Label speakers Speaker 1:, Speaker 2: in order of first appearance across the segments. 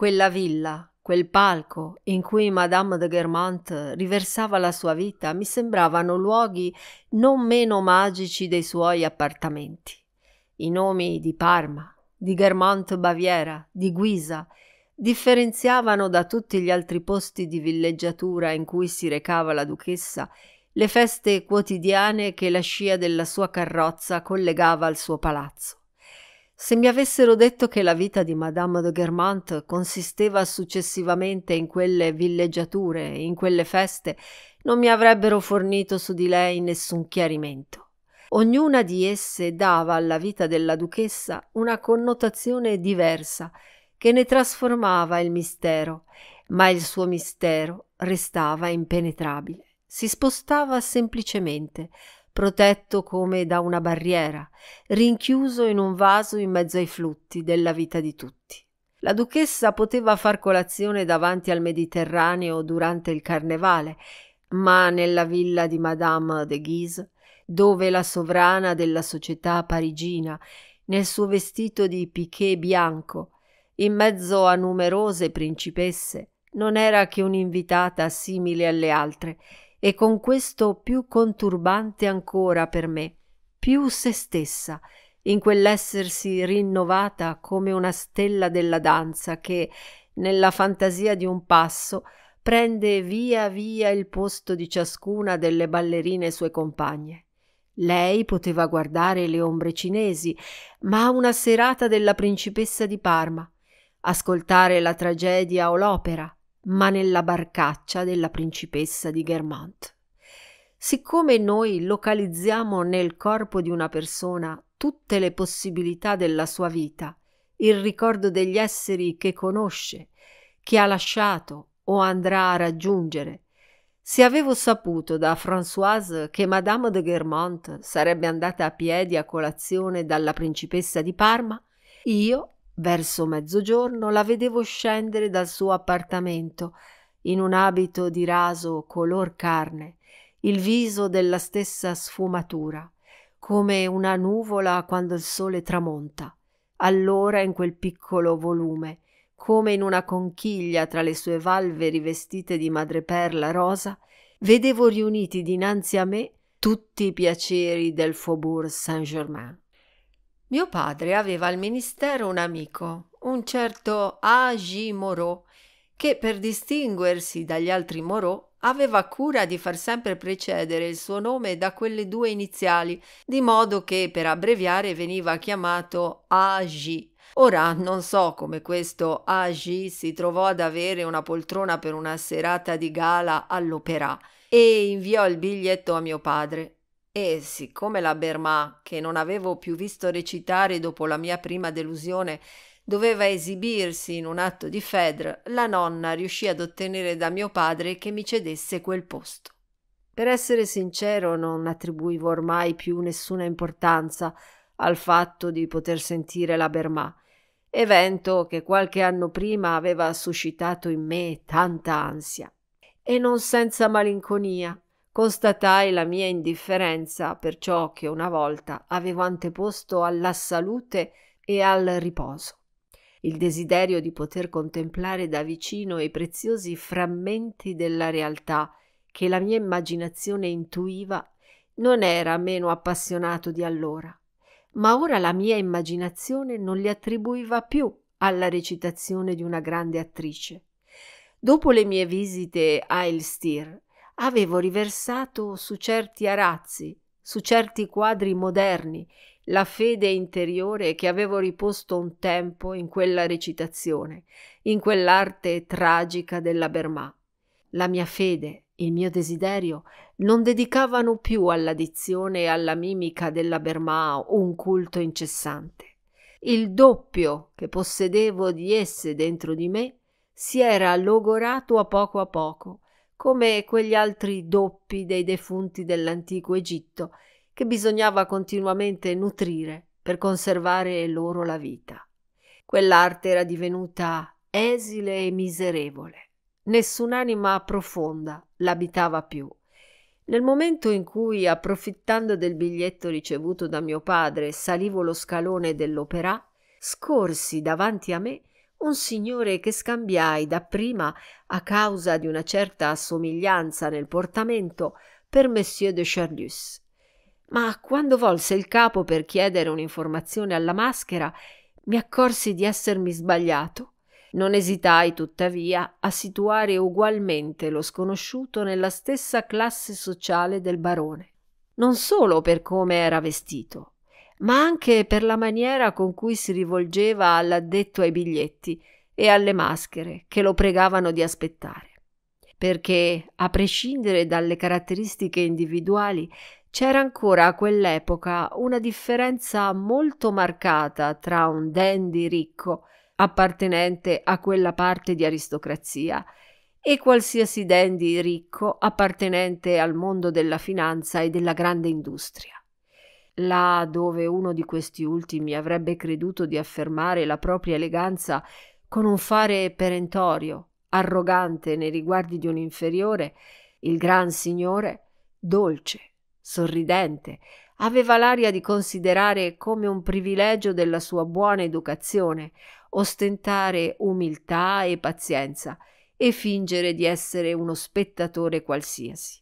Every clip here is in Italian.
Speaker 1: Quella villa, quel palco in cui Madame de Guermantes riversava la sua vita mi sembravano luoghi non meno magici dei suoi appartamenti. I nomi di Parma, di Guermantes Baviera, di Guisa, differenziavano da tutti gli altri posti di villeggiatura in cui si recava la duchessa le feste quotidiane che la scia della sua carrozza collegava al suo palazzo. Se mi avessero detto che la vita di Madame de Guermantes consisteva successivamente in quelle villeggiature, in quelle feste, non mi avrebbero fornito su di lei nessun chiarimento. Ognuna di esse dava alla vita della duchessa una connotazione diversa che ne trasformava il mistero, ma il suo mistero restava impenetrabile. Si spostava semplicemente, protetto come da una barriera, rinchiuso in un vaso in mezzo ai flutti della vita di tutti. La duchessa poteva far colazione davanti al Mediterraneo durante il carnevale, ma nella villa di Madame de Guise, dove la sovrana della società parigina, nel suo vestito di piqué bianco, in mezzo a numerose principesse, non era che un'invitata simile alle altre e con questo più conturbante ancora per me, più se stessa, in quell'essersi rinnovata come una stella della danza che, nella fantasia di un passo, prende via via il posto di ciascuna delle ballerine sue compagne. Lei poteva guardare le ombre cinesi, ma una serata della principessa di Parma, ascoltare la tragedia o l'opera, ma nella barcaccia della principessa di Guermantes. Siccome noi localizziamo nel corpo di una persona tutte le possibilità della sua vita, il ricordo degli esseri che conosce, che ha lasciato o andrà a raggiungere, se avevo saputo da Françoise che Madame de Guermont sarebbe andata a piedi a colazione dalla principessa di Parma, io Verso mezzogiorno la vedevo scendere dal suo appartamento in un abito di raso color carne, il viso della stessa sfumatura, come una nuvola quando il sole tramonta. Allora in quel piccolo volume, come in una conchiglia tra le sue valve rivestite di madreperla rosa, vedevo riuniti dinanzi a me tutti i piaceri del Faubourg Saint-Germain. Mio padre aveva al ministero un amico, un certo Agi Moreau, che per distinguersi dagli altri Moreau aveva cura di far sempre precedere il suo nome da quelle due iniziali, di modo che per abbreviare veniva chiamato Agi. Ora non so come questo Agi si trovò ad avere una poltrona per una serata di gala all'Opera e inviò il biglietto a mio padre. E siccome la Bermà, che non avevo più visto recitare dopo la mia prima delusione, doveva esibirsi in un atto di Fedre, la nonna riuscì ad ottenere da mio padre che mi cedesse quel posto. Per essere sincero, non attribuivo ormai più nessuna importanza al fatto di poter sentire la Bermà, evento che qualche anno prima aveva suscitato in me tanta ansia. E non senza malinconia, Constatai la mia indifferenza per ciò che una volta avevo anteposto alla salute e al riposo. Il desiderio di poter contemplare da vicino i preziosi frammenti della realtà che la mia immaginazione intuiva non era meno appassionato di allora, ma ora la mia immaginazione non li attribuiva più alla recitazione di una grande attrice. Dopo le mie visite a Elstir, avevo riversato su certi arazzi, su certi quadri moderni, la fede interiore che avevo riposto un tempo in quella recitazione, in quell'arte tragica della Bermà. La mia fede, il mio desiderio, non dedicavano più all'addizione e alla mimica della Bermà un culto incessante. Il doppio che possedevo di esse dentro di me si era logorato a poco a poco come quegli altri doppi dei defunti dell'antico Egitto, che bisognava continuamente nutrire per conservare loro la vita. Quell'arte era divenuta esile e miserevole. Nessun'anima profonda l'abitava più. Nel momento in cui, approfittando del biglietto ricevuto da mio padre, salivo lo scalone dell'opera, scorsi davanti a me un signore che scambiai dapprima a causa di una certa somiglianza nel portamento per monsieur de Charlus. Ma quando volse il capo per chiedere un'informazione alla maschera, mi accorsi di essermi sbagliato. Non esitai tuttavia a situare ugualmente lo sconosciuto nella stessa classe sociale del barone, non solo per come era vestito, ma anche per la maniera con cui si rivolgeva all'addetto ai biglietti e alle maschere che lo pregavano di aspettare. Perché, a prescindere dalle caratteristiche individuali, c'era ancora a quell'epoca una differenza molto marcata tra un dandy ricco, appartenente a quella parte di aristocrazia, e qualsiasi dandy ricco appartenente al mondo della finanza e della grande industria là dove uno di questi ultimi avrebbe creduto di affermare la propria eleganza con un fare perentorio, arrogante nei riguardi di un inferiore, il gran signore, dolce, sorridente, aveva l'aria di considerare come un privilegio della sua buona educazione, ostentare umiltà e pazienza e fingere di essere uno spettatore qualsiasi.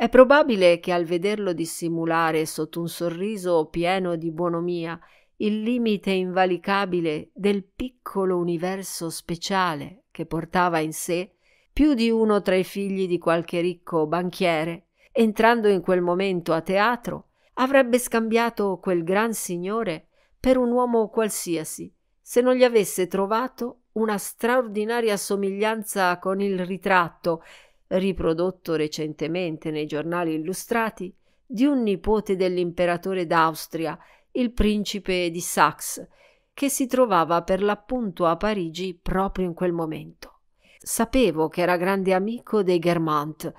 Speaker 1: È probabile che al vederlo dissimulare sotto un sorriso pieno di buonomia il limite invalicabile del piccolo universo speciale che portava in sé, più di uno tra i figli di qualche ricco banchiere, entrando in quel momento a teatro, avrebbe scambiato quel gran signore per un uomo qualsiasi, se non gli avesse trovato una straordinaria somiglianza con il ritratto riprodotto recentemente nei giornali illustrati, di un nipote dell'imperatore d'Austria, il principe di Saxe, che si trovava per l'appunto a Parigi proprio in quel momento. Sapevo che era grande amico dei Germant.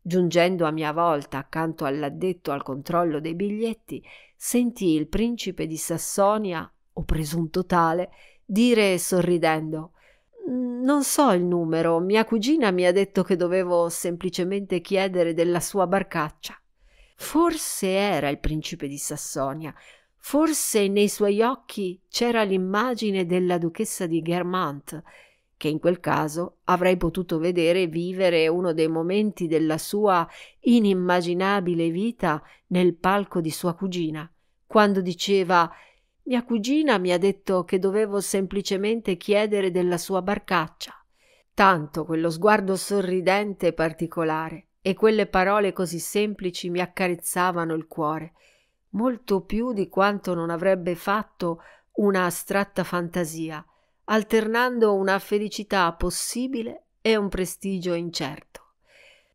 Speaker 1: Giungendo a mia volta accanto all'addetto al controllo dei biglietti, sentì il principe di Sassonia, o presunto tale, dire sorridendo non so il numero, mia cugina mi ha detto che dovevo semplicemente chiedere della sua barcaccia. Forse era il principe di Sassonia, forse nei suoi occhi c'era l'immagine della duchessa di Germant, che in quel caso avrei potuto vedere vivere uno dei momenti della sua inimmaginabile vita nel palco di sua cugina, quando diceva mia cugina mi ha detto che dovevo semplicemente chiedere della sua barcaccia. Tanto quello sguardo sorridente e particolare e quelle parole così semplici mi accarezzavano il cuore, molto più di quanto non avrebbe fatto una astratta fantasia, alternando una felicità possibile e un prestigio incerto.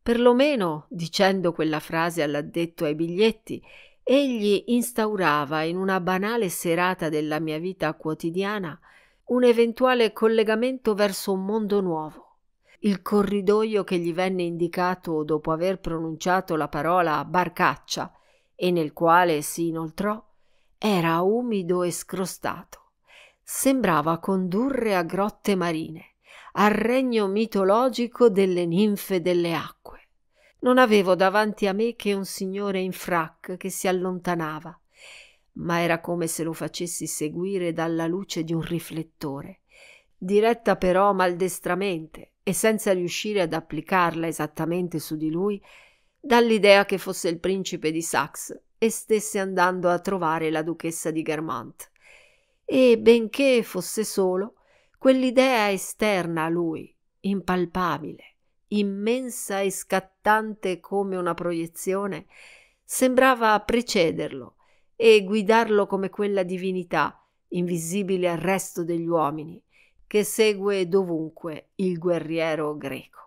Speaker 1: Per lo meno, dicendo quella frase all'addetto ai biglietti, egli instaurava in una banale serata della mia vita quotidiana un eventuale collegamento verso un mondo nuovo. Il corridoio che gli venne indicato dopo aver pronunciato la parola barcaccia e nel quale si inoltrò era umido e scrostato. Sembrava condurre a grotte marine, al regno mitologico delle ninfe delle acque non avevo davanti a me che un signore in frac che si allontanava, ma era come se lo facessi seguire dalla luce di un riflettore, diretta però maldestramente e senza riuscire ad applicarla esattamente su di lui, dall'idea che fosse il principe di Saxe e stesse andando a trovare la duchessa di Germant. E benché fosse solo, quell'idea esterna a lui, impalpabile, immensa e scattante come una proiezione, sembrava precederlo e guidarlo come quella divinità, invisibile al resto degli uomini, che segue dovunque il guerriero greco.